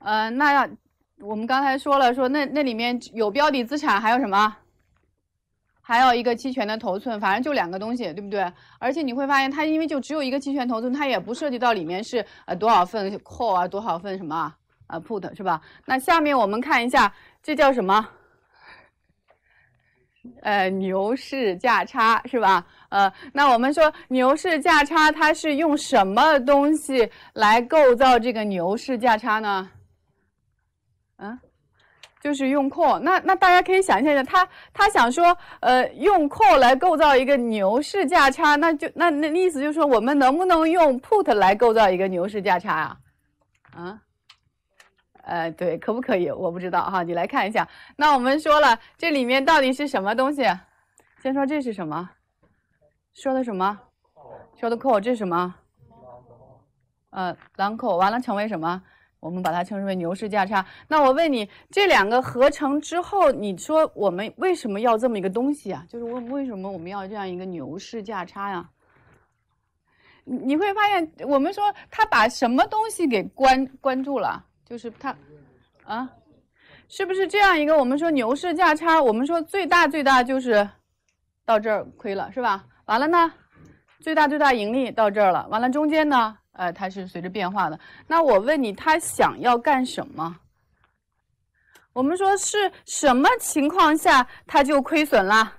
呃，那要我们刚才说了，说那那里面有标的资产，还有什么？还有一个期权的头寸，反正就两个东西，对不对？而且你会发现，它因为就只有一个期权头寸，它也不涉及到里面是呃多少份 call 啊，多少份什么啊啊 put 是吧？那下面我们看一下，这叫什么？呃，牛市价差是吧？呃，那我们说牛市价差，它是用什么东西来构造这个牛市价差呢？嗯，就是用空。那那大家可以想象一下，他他想说，呃，用空来构造一个牛市价差，那就那那意思就是说，我们能不能用 put 来构造一个牛市价差啊？啊？呃，对，可不可以？我不知道哈，你来看一下。那我们说了，这里面到底是什么东西？先说这是什么？说的什么？说的扣，这是什么？呃，兰蔻，完了成为什么？我们把它称之为牛市价差。那我问你，这两个合成之后，你说我们为什么要这么一个东西啊？就是问为什么我们要这样一个牛市价差呀？你会发现，我们说他把什么东西给关关注了？就是它，啊，是不是这样一个？我们说牛市价差，我们说最大最大就是到这儿亏了，是吧？完了呢，最大最大盈利到这儿了，完了中间呢，呃，它是随着变化的。那我问你，它想要干什么？我们说是什么情况下它就亏损了？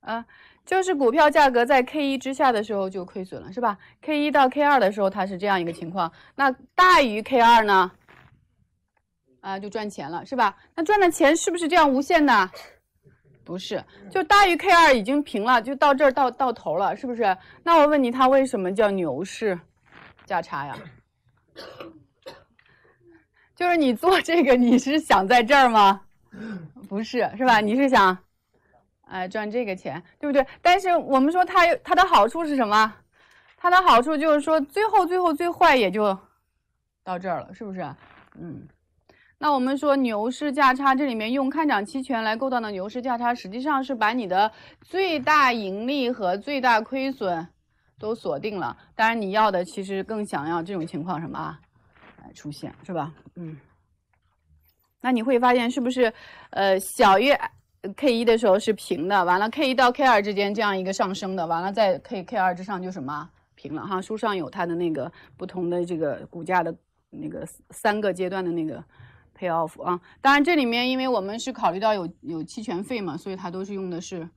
啊？就是股票价格在 K 一之下的时候就亏损了，是吧？K 一到 K 二的时候，它是这样一个情况。那大于 K 二呢？啊，就赚钱了，是吧？那赚的钱是不是这样无限的？不是，就大于 K 二已经平了，就到这儿到到头了，是不是？那我问你，它为什么叫牛市价差呀？就是你做这个，你是想在这儿吗？不是，是吧？你是想？哎，赚这个钱，对不对？但是我们说它，它的好处是什么？它的好处就是说，最后、最后、最坏也就到这儿了，是不是？嗯。那我们说牛市价差，这里面用看涨期权来勾当的牛市价差，实际上是把你的最大盈利和最大亏损都锁定了。当然，你要的其实更想要这种情况什么啊？哎，出现是吧？嗯。那你会发现，是不是？呃，小月。K 一的时候是平的，完了 K 一到 K 二之间这样一个上升的，完了在 K K 二之上就什么平了哈。书上有它的那个不同的这个股价的那个三个阶段的那个 pay off 啊。当然这里面因为我们是考虑到有有期权费嘛，所以它都是用的是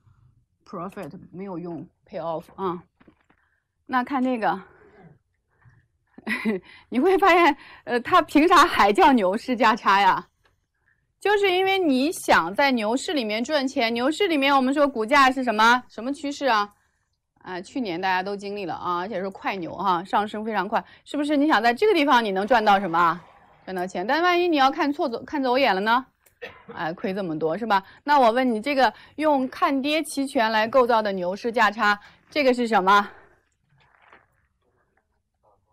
profit，没有用 pay off 啊。那看那个，你会发现呃，它凭啥还叫牛市价差呀？就是因为你想在牛市里面赚钱，牛市里面我们说股价是什么什么趋势啊？啊，去年大家都经历了啊，而且是快牛哈，上升非常快，是不是？你想在这个地方你能赚到什么？赚到钱？但万一你要看错走看走眼了呢？哎，亏这么多是吧？那我问你，这个用看跌期权来构造的牛市价差，这个是什么？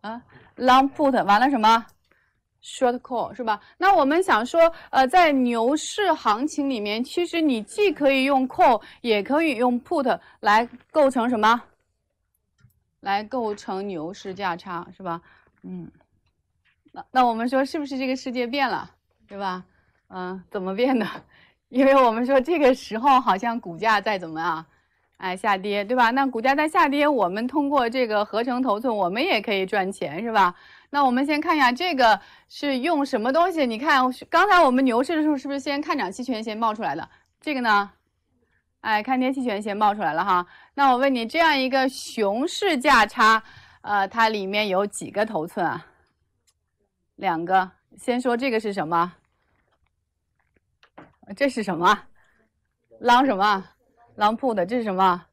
啊，long put 完了什么？Short call 是吧？那我们想说，呃，在牛市行情里面，其实你既可以用 call，也可以用 put 来构成什么？来构成牛市价差是吧？嗯，那那我们说是不是这个世界变了，对吧？嗯，怎么变的？因为我们说这个时候好像股价在怎么样，哎，下跌，对吧？那股价在下跌，我们通过这个合成头寸，我们也可以赚钱，是吧？那我们先看一下这个是用什么东西？你看刚才我们牛市的时候是不是先看涨期权先冒出来的？这个呢？哎，看跌期权先冒出来了哈。那我问你，这样一个熊市价差，呃，它里面有几个头寸啊？两个。先说这个是什么？这是什么？Long 什么？Long put，这是什么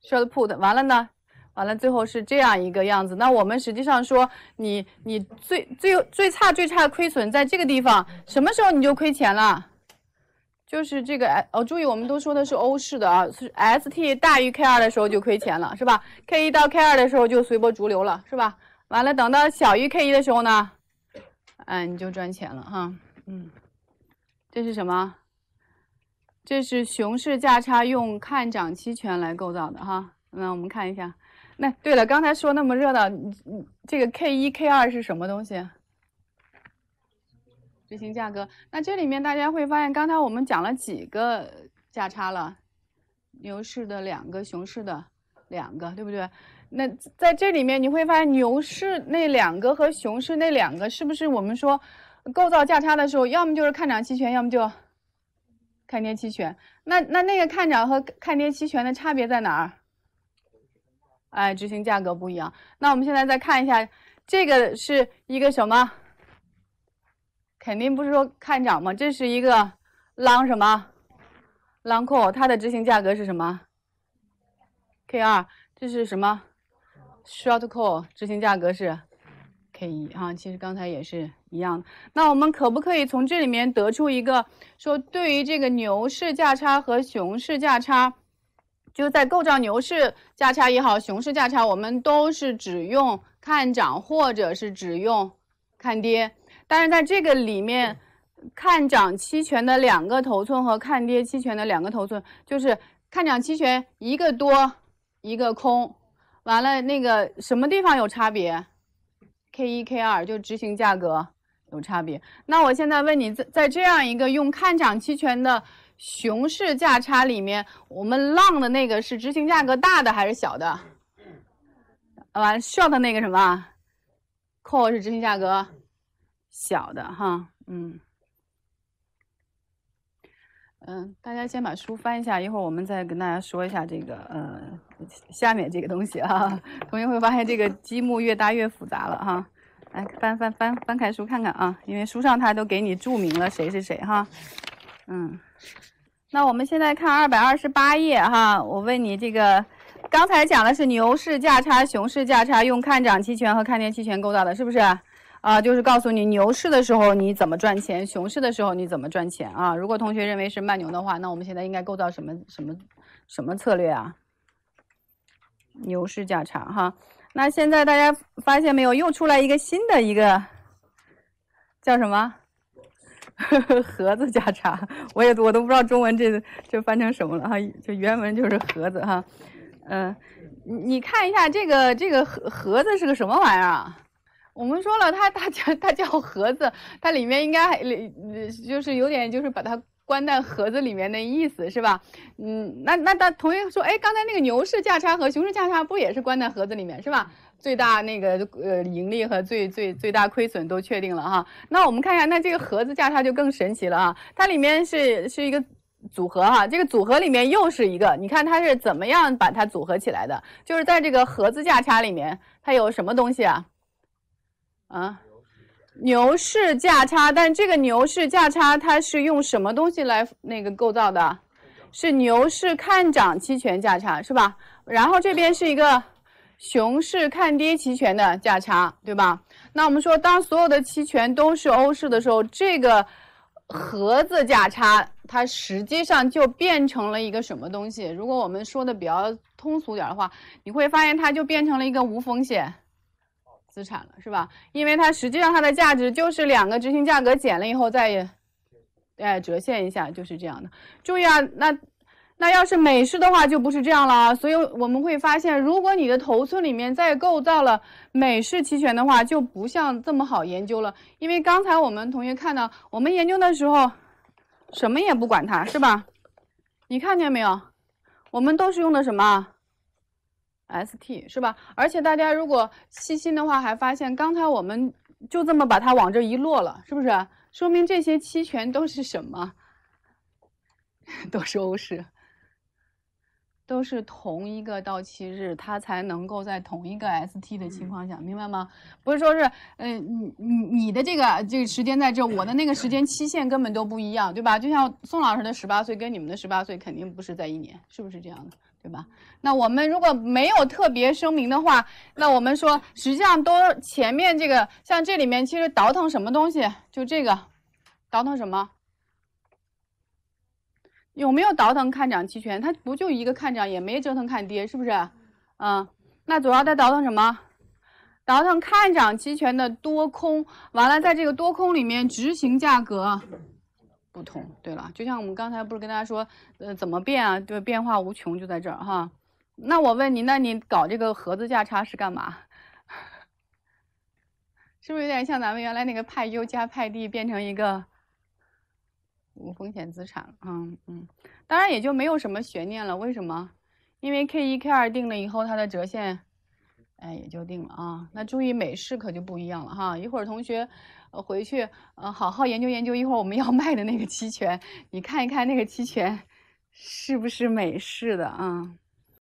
？Short put。完了呢？完了，最后是这样一个样子。那我们实际上说，你你最最最差最差亏损在这个地方，什么时候你就亏钱了？就是这个，哦，注意我们都说的是欧式的啊，是 S T 大于 K 二的时候就亏钱了，是吧？K 一到 K 二的时候就随波逐流了，是吧？完了，等到小于 K 一的时候呢，哎，你就赚钱了哈。嗯，这是什么？这是熊市价差用看涨期权来构造的哈。那我们看一下。那对了，刚才说那么热闹，你你这个 K 一 K 二是什么东西？执行价格。那这里面大家会发现，刚才我们讲了几个价差了，牛市的两个，熊市的两个，对不对？那在这里面你会发现，牛市那两个和熊市那两个，是不是我们说构造价差的时候，要么就是看涨期权，要么就看跌期权？那那那个看涨和看跌期权的差别在哪儿？哎，执行价格不一样。那我们现在再看一下，这个是一个什么？肯定不是说看涨嘛，这是一个 long 什么 long call，它的执行价格是什么？K 二，这是什么 short call，执行价格是 K 一啊。其实刚才也是一样的。那我们可不可以从这里面得出一个说，对于这个牛市价差和熊市价差？就是在构造牛市价差也好，熊市价差，我们都是只用看涨或者是只用看跌。但是在这个里面，看涨期权的两个头寸和看跌期权的两个头寸，就是看涨期权一个多一个空，完了那个什么地方有差别？K 一 K 二就执行价格有差别。那我现在问你，在在这样一个用看涨期权的。熊市价差里面，我们浪的那个是执行价格大的还是小的？啊，short 那个什么，call 是执行价格小的哈，嗯，嗯，大家先把书翻一下，一会儿我们再跟大家说一下这个呃下面这个东西啊。同学会发现这个积木越大越复杂了哈，来翻翻翻翻开书看看啊，因为书上它都给你注明了谁是谁哈。嗯，那我们现在看二百二十八页哈，我问你这个，刚才讲的是牛市价差、熊市价差，用看涨期权和看跌期权构造的，是不是？啊，就是告诉你牛市的时候你怎么赚钱，熊市的时候你怎么赚钱啊。如果同学认为是慢牛的话，那我们现在应该构造什么什么什么策略啊？牛市价差哈，那现在大家发现没有，又出来一个新的一个叫什么？盒子价差，我也我都不知道中文这这翻成什么了哈，就原文就是盒子哈，嗯，你你看一下这个这个盒盒子是个什么玩意儿啊？我们说了它它叫它叫盒子，它里面应该里就是有点就是把它关在盒子里面的意思是吧？嗯，那那同学说，哎，刚才那个牛市价差和熊市价差不也是关在盒子里面是吧？最大那个呃盈利和最最最大亏损都确定了哈，那我们看一下，那这个盒子价差就更神奇了啊，它里面是是一个组合哈，这个组合里面又是一个，你看它是怎么样把它组合起来的？就是在这个盒子价差里面，它有什么东西啊？啊，牛市价差，但这个牛市价差它是用什么东西来那个构造的？是牛市看涨期权价差是吧？然后这边是一个。熊市看跌期权的价差，对吧？那我们说，当所有的期权都是欧式的时候，这个盒子价差它实际上就变成了一个什么东西？如果我们说的比较通俗点的话，你会发现它就变成了一个无风险资产了，是吧？因为它实际上它的价值就是两个执行价格减了以后再哎折现一下，就是这样的。注意啊，那。那要是美式的话，就不是这样了啊。所以我们会发现，如果你的头寸里面再构造了美式期权的话，就不像这么好研究了。因为刚才我们同学看到，我们研究的时候，什么也不管它是吧？你看见没有？我们都是用的什么？ST 是吧？而且大家如果细心的话，还发现刚才我们就这么把它往这一落了，是不是？说明这些期权都是什么？都是欧式。都是同一个到期日，它才能够在同一个 ST 的情况下，明白吗？不是说，是，呃，你你你的这个这个时间在这，我的那个时间期限根本都不一样，对吧？就像宋老师的十八岁跟你们的十八岁肯定不是在一年，是不是这样的？对吧？那我们如果没有特别声明的话，那我们说实际上都前面这个像这里面其实倒腾什么东西，就这个，倒腾什么？有没有倒腾看涨期权？它不就一个看涨，也没折腾看跌，是不是？嗯，那主要在倒腾什么？倒腾看涨期权的多空，完了，在这个多空里面执行价格不同。对了，就像我们刚才不是跟大家说，呃，怎么变啊？对，变化无穷就在这儿哈。那我问你，那你搞这个盒子价差是干嘛？是不是有点像咱们原来那个派 U 加派 D 变成一个？无风险资产啊，嗯嗯，当然也就没有什么悬念了。为什么？因为 K 一、K 二定了以后，它的折现，哎，也就定了啊。那注意美式可就不一样了哈。一会儿同学回去呃，好好研究研究。一会儿我们要卖的那个期权，你看一看那个期权是不是美式的啊？